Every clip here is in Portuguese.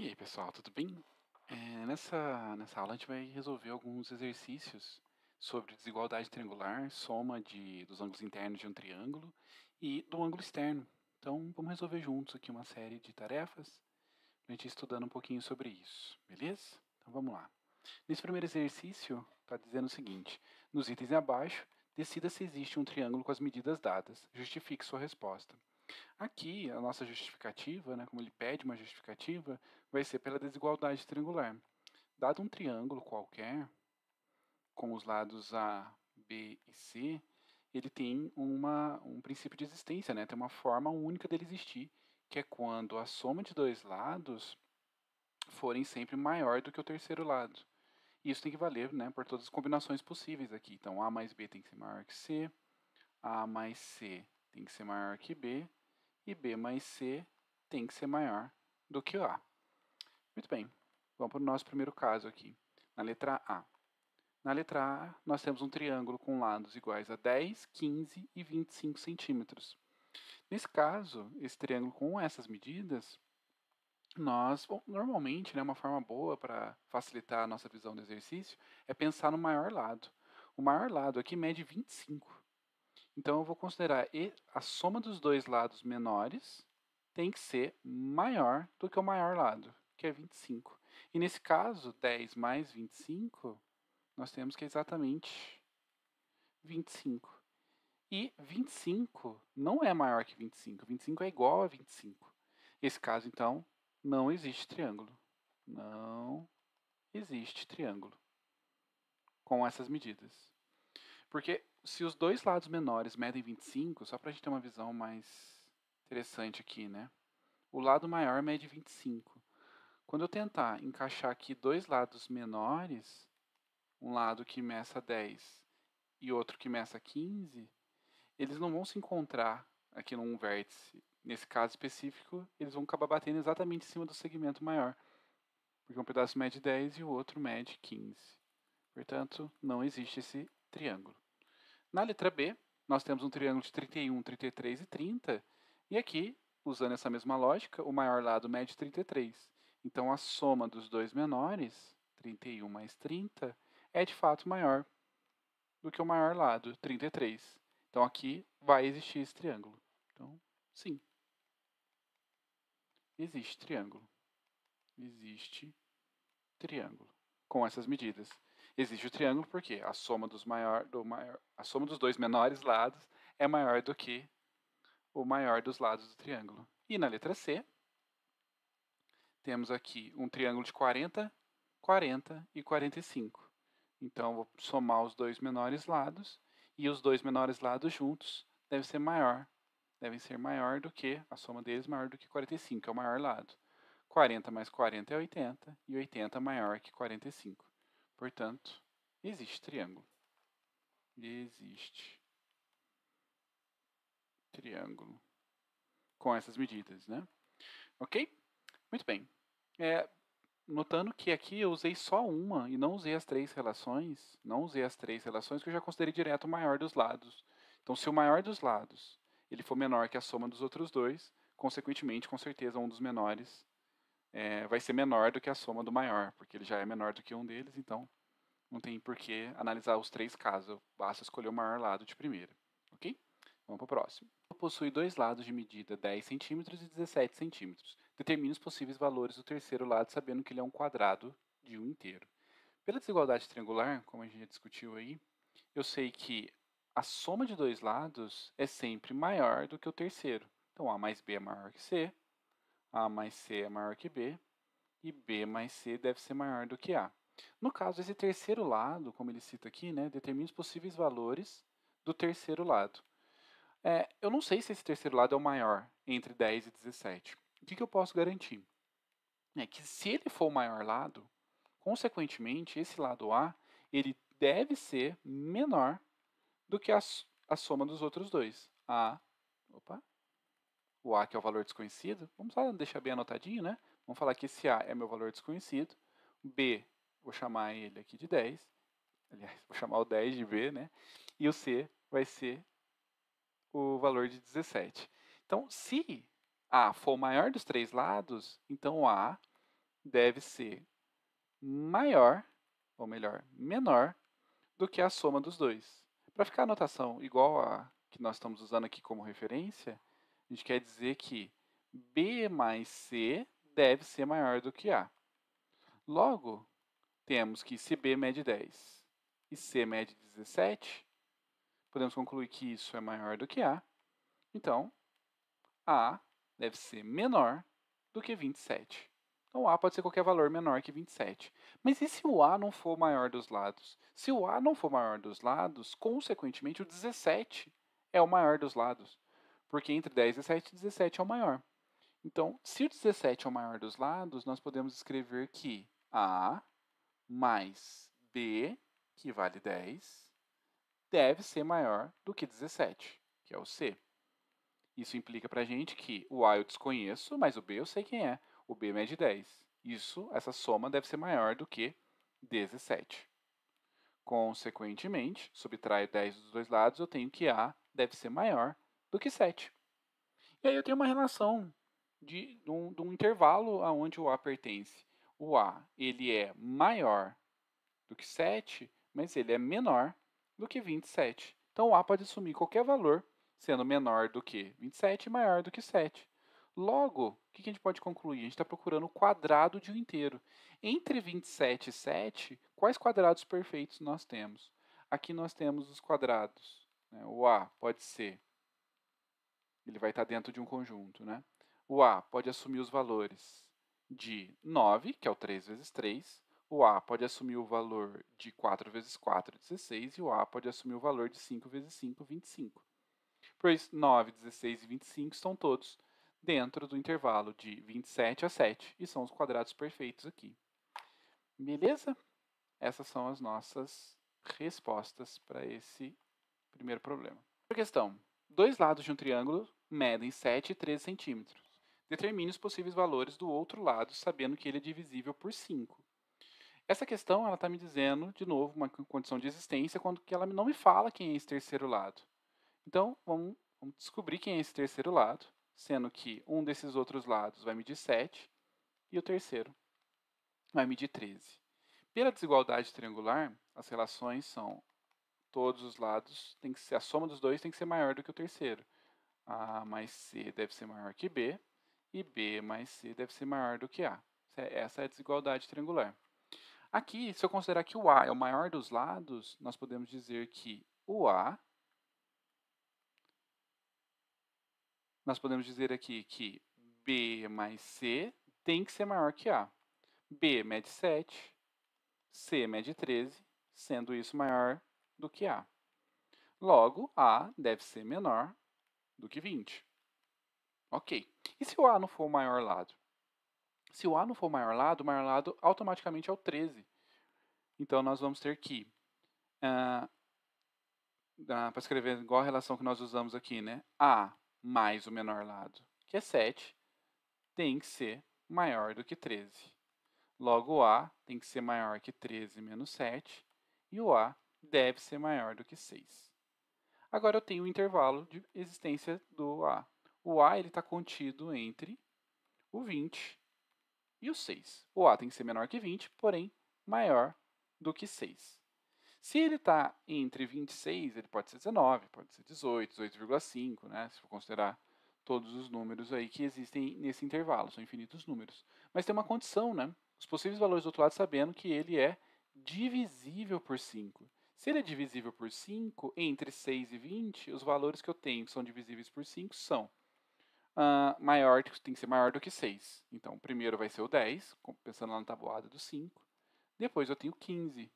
E aí pessoal, tudo bem? É, nessa, nessa aula a gente vai resolver alguns exercícios sobre desigualdade triangular, soma de, dos ângulos internos de um triângulo e do ângulo externo. Então vamos resolver juntos aqui uma série de tarefas para a gente estudando um pouquinho sobre isso, beleza? Então vamos lá. Nesse primeiro exercício está dizendo o seguinte, nos itens abaixo, decida se existe um triângulo com as medidas dadas, justifique sua resposta. Aqui, a nossa justificativa, né, como ele pede uma justificativa, vai ser pela desigualdade triangular. Dado um triângulo qualquer, com os lados A, B e C, ele tem uma, um princípio de existência, né? tem uma forma única dele existir, que é quando a soma de dois lados forem sempre maior do que o terceiro lado. E isso tem que valer né, por todas as combinações possíveis aqui. Então, A mais B tem que ser maior que C, A mais C tem que ser maior que B, e B mais C tem que ser maior do que o A. Muito bem, vamos para o nosso primeiro caso aqui, na letra A. Na letra A, nós temos um triângulo com lados iguais a 10, 15 e 25 centímetros. Nesse caso, esse triângulo com essas medidas, nós, bom, normalmente, né, uma forma boa para facilitar a nossa visão do exercício é pensar no maior lado. O maior lado aqui mede 25. Então eu vou considerar a soma dos dois lados menores tem que ser maior do que o maior lado, que é 25. E nesse caso, 10 mais 25, nós temos que é exatamente 25. E 25 não é maior que 25. 25 é igual a 25. Esse caso, então, não existe triângulo. Não existe triângulo com essas medidas. Porque se os dois lados menores medem 25, só para a gente ter uma visão mais interessante aqui, né? O lado maior mede 25. Quando eu tentar encaixar aqui dois lados menores, um lado que meça 10 e outro que meça 15, eles não vão se encontrar aqui num vértice. Nesse caso específico, eles vão acabar batendo exatamente em cima do segmento maior, porque um pedaço mede 10 e o outro mede 15. Portanto, não existe esse triângulo. Na letra B, nós temos um triângulo de 31, 33 e 30, e aqui, usando essa mesma lógica, o maior lado mede 33. Então, a soma dos dois menores, 31 mais 30, é de fato maior do que o maior lado, 33. Então, aqui vai existir esse triângulo. Então, sim. Existe triângulo. Existe triângulo com essas medidas. Existe o triângulo porque a soma dos maior, do maior, a soma dos dois menores lados é maior do que o maior dos lados do triângulo. E na letra C, temos aqui um triângulo de 40, 40 e 45. Então, vou somar os dois menores lados e os dois menores lados juntos devem ser maior, devem ser maior do que, a soma deles é maior do que 45, que é o maior lado. 40 mais 40 é 80 e 80 maior que 45. Portanto, existe triângulo. Existe triângulo com essas medidas, né? Ok? Muito bem. É, notando que aqui eu usei só uma e não usei as três relações, não usei as três relações, que eu já considerei direto o maior dos lados. Então, se o maior dos lados ele for menor que a soma dos outros dois, consequentemente, com certeza, um dos menores é, vai ser menor do que a soma do maior, porque ele já é menor do que um deles, então não tem por que analisar os três casos, basta escolher o maior lado de primeira, ok? Vamos para o próximo. Possui dois lados de medida 10 cm e 17 cm. Determine os possíveis valores do terceiro lado, sabendo que ele é um quadrado de um inteiro. Pela desigualdade triangular, como a gente já discutiu aí, eu sei que a soma de dois lados é sempre maior do que o terceiro. Então, A mais B é maior que C, a mais C é maior que B e B mais C deve ser maior do que A. No caso, esse terceiro lado, como ele cita aqui, né, determina os possíveis valores do terceiro lado. É, eu não sei se esse terceiro lado é o maior entre 10 e 17. O que, que eu posso garantir? É que se ele for o maior lado, consequentemente, esse lado A ele deve ser menor do que a, a soma dos outros dois. A, opa, o A que é o valor desconhecido, vamos só deixar bem anotadinho, né? Vamos falar que esse A é meu valor desconhecido, B, vou chamar ele aqui de 10, aliás, vou chamar o 10 de B, né? E o C vai ser o valor de 17. Então, se A for maior dos três lados, então A deve ser maior, ou melhor, menor, do que a soma dos dois. Para ficar a notação igual a que nós estamos usando aqui como referência, a gente quer dizer que B mais C deve ser maior do que A. Logo, temos que se B mede 10 e C mede 17, podemos concluir que isso é maior do que A. Então, A deve ser menor do que 27. Então, A pode ser qualquer valor menor que 27. Mas e se o A não for maior dos lados? Se o A não for maior dos lados, consequentemente, o 17 é o maior dos lados porque entre 10 e 7, 17 é o maior. Então, se o 17 é o maior dos lados, nós podemos escrever que A mais B, que vale 10, deve ser maior do que 17, que é o C. Isso implica para a gente que o A eu desconheço, mas o B eu sei quem é. O B mede 10. Isso, essa soma deve ser maior do que 17. Consequentemente, subtrai 10 dos dois lados, eu tenho que A deve ser maior do que 7. E aí eu tenho uma relação de, de, um, de um intervalo aonde o A pertence. O A ele é maior do que 7, mas ele é menor do que 27. Então o A pode assumir qualquer valor, sendo menor do que 27 e maior do que 7. Logo, o que a gente pode concluir? A gente está procurando o quadrado de um inteiro. Entre 27 e 7, quais quadrados perfeitos nós temos? Aqui nós temos os quadrados. Né? O A pode ser ele vai estar dentro de um conjunto, né? O A pode assumir os valores de 9, que é o 3 vezes 3. O A pode assumir o valor de 4 vezes 4, 16. E o A pode assumir o valor de 5 vezes 5, 25. Pois 9, 16 e 25 estão todos dentro do intervalo de 27 a 7. E são os quadrados perfeitos aqui. Beleza? Essas são as nossas respostas para esse primeiro problema. Outra questão. Dois lados de um triângulo medem 7 e 13 centímetros. Determine os possíveis valores do outro lado, sabendo que ele é divisível por 5. Essa questão ela está me dizendo, de novo, uma condição de existência, quando que ela não me fala quem é esse terceiro lado. Então, vamos, vamos descobrir quem é esse terceiro lado, sendo que um desses outros lados vai medir 7 e o terceiro vai medir 13. Pela desigualdade triangular, as relações são todos os lados, tem que ser, a soma dos dois tem que ser maior do que o terceiro. A mais C deve ser maior que B e B mais C deve ser maior do que A. Essa é a desigualdade triangular. Aqui, se eu considerar que o A é o maior dos lados, nós podemos dizer que o A... Nós podemos dizer aqui que B mais C tem que ser maior que A. B mede 7, C mede 13, sendo isso maior do que A. Logo, A deve ser menor do que 20. Ok. E se o A não for o maior lado? Se o A não for o maior lado, o maior lado automaticamente é o 13. Então, nós vamos ter que, uh, ah, uh, para escrever igual a relação que nós usamos aqui, né? A mais o menor lado, que é 7, tem que ser maior do que 13. Logo, o A tem que ser maior que 13 menos 7, e o A deve ser maior do que 6. Agora eu tenho o um intervalo de existência do A. O A está contido entre o 20 e o 6. O A tem que ser menor que 20, porém maior do que 6. Se ele está entre 26, ele pode ser 19, pode ser 18, 18,5, né? se for considerar todos os números aí que existem nesse intervalo, são infinitos números. Mas tem uma condição, né? Os possíveis valores do outro lado sabendo que ele é divisível por 5. Se ele é divisível por 5, entre 6 e 20, os valores que eu tenho que são divisíveis por 5 são uh, maior, tem que ser maior do que 6. Então, o primeiro vai ser o 10, pensando lá na tabuada do 5. Depois eu tenho 15.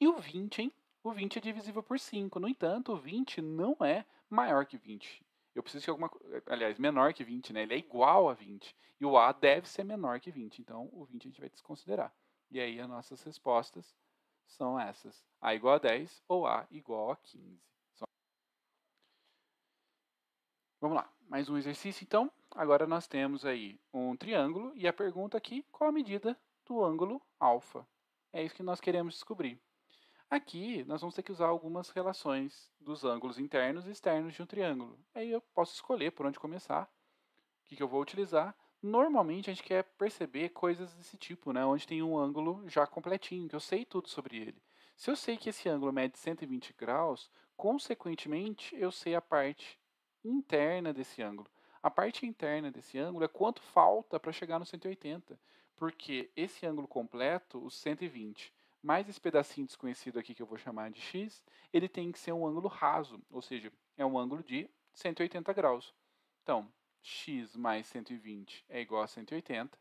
E o 20, hein? O 20 é divisível por 5. No entanto, o 20 não é maior que 20. Eu preciso que alguma. Aliás, menor que 20, né? Ele é igual a 20. E o A deve ser menor que 20. Então, o 20 a gente vai desconsiderar. E aí, as nossas respostas são essas: A igual a 10 ou A igual a 15. Vamos lá, mais um exercício então. Agora nós temos aí um triângulo e a pergunta aqui, qual a medida do ângulo alfa? É isso que nós queremos descobrir. Aqui nós vamos ter que usar algumas relações dos ângulos internos e externos de um triângulo. Aí eu posso escolher por onde começar, o que, que eu vou utilizar. Normalmente a gente quer perceber coisas desse tipo, né? Onde tem um ângulo já completinho, que eu sei tudo sobre ele. Se eu sei que esse ângulo mede 120 graus, consequentemente eu sei a parte interna desse ângulo. A parte interna desse ângulo é quanto falta para chegar no 180, porque esse ângulo completo, os 120, mais esse pedacinho desconhecido aqui que eu vou chamar de x, ele tem que ser um ângulo raso, ou seja, é um ângulo de 180 graus. Então, x mais 120 é igual a 180.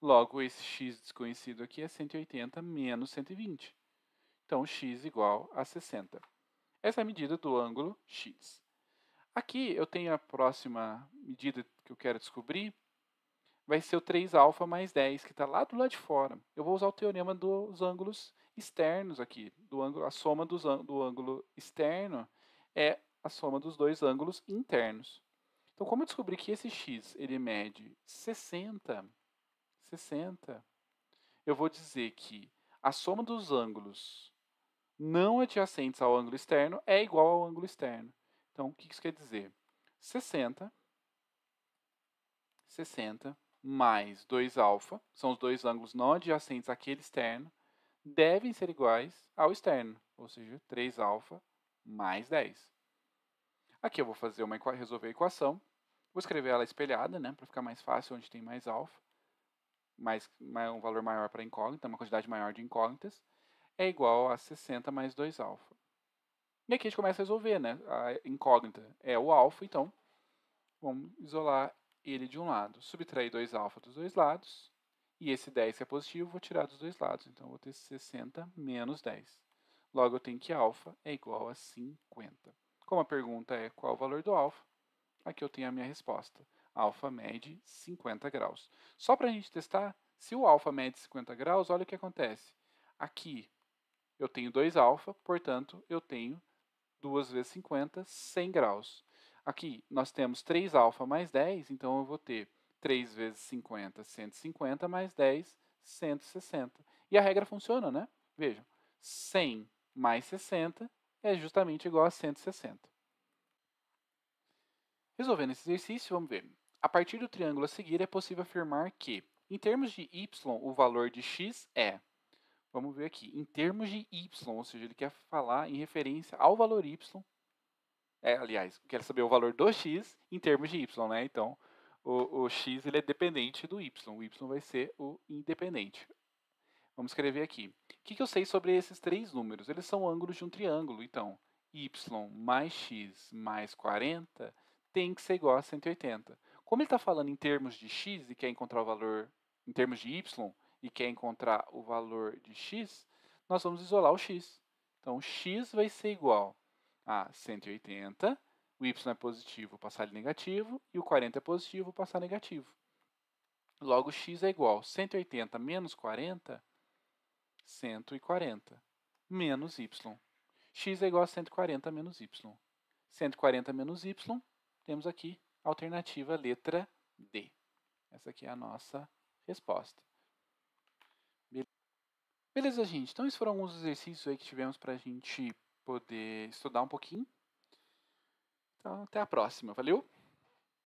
Logo, esse x desconhecido aqui é 180 menos 120. Então, x igual a 60. Essa é a medida do ângulo x. Aqui eu tenho a próxima medida que eu quero descobrir. Vai ser o 3 α mais 10, que está lá do lado de fora. Eu vou usar o teorema dos ângulos externos aqui. Do ângulo, a soma dos, do ângulo externo é a soma dos dois ângulos internos. Então, como eu descobri que esse x ele mede 60, 60, eu vou dizer que a soma dos ângulos não adjacentes ao ângulo externo é igual ao ângulo externo. Então, o que isso quer dizer? 60, 60 mais 2 alfa, são os dois ângulos não adjacentes àquele externo, devem ser iguais ao externo, ou seja, 3 alfa mais 10. Aqui eu vou fazer uma, resolver a equação. Vou escrever ela espelhada, né, para ficar mais fácil onde tem mais alfa. Mais, mais um valor maior para incógnita, uma quantidade maior de incógnitas. É igual a 60 mais 2 alfa. E aqui a gente começa a resolver, né? A incógnita é o alfa, então vamos isolar ele de um lado. Subtrair 2 alfa dos dois lados. E esse 10 que é positivo, vou tirar dos dois lados. Então, vou ter 60 menos 10. Logo, eu tenho que alfa é igual a 50. Como a pergunta é qual o valor do alfa, aqui eu tenho a minha resposta. Alfa mede 50 graus. Só para a gente testar, se o alfa mede 50 graus, olha o que acontece. Aqui eu tenho 2 alfa, portanto eu tenho 2 vezes 50, 100 graus. Aqui nós temos 3 alfa mais 10, então eu vou ter 3 vezes 50, 150, mais 10, 160. E a regra funciona, né? Vejam, 100 mais 60 é justamente igual a 160. Resolvendo esse exercício, vamos ver. A partir do triângulo a seguir, é possível afirmar que, em termos de y, o valor de x é... Vamos ver aqui, em termos de y, ou seja, ele quer falar em referência ao valor y. É, aliás, quer saber o valor do x em termos de y, né? Então, o, o, x ele é dependente do y. O y vai ser o independente. Vamos escrever aqui. O que, que eu sei sobre esses três números? Eles são ângulos de um triângulo, então y mais x mais 40 tem que ser igual a 180. Como ele está falando em termos de x e quer encontrar o valor em termos de y e quer encontrar o valor de x, nós vamos isolar o x. Então, x vai ser igual a 180, o y é positivo, passar ele negativo, e o 40 é positivo, passar negativo. Logo, x é igual a 180 menos 40, 140 menos y. x é igual a 140 menos y. 140 menos y, temos aqui a alternativa letra D. Essa aqui é a nossa resposta. Beleza, gente? Então, esses foram alguns exercícios aí que tivemos para a gente poder estudar um pouquinho. Então, até a próxima. Valeu!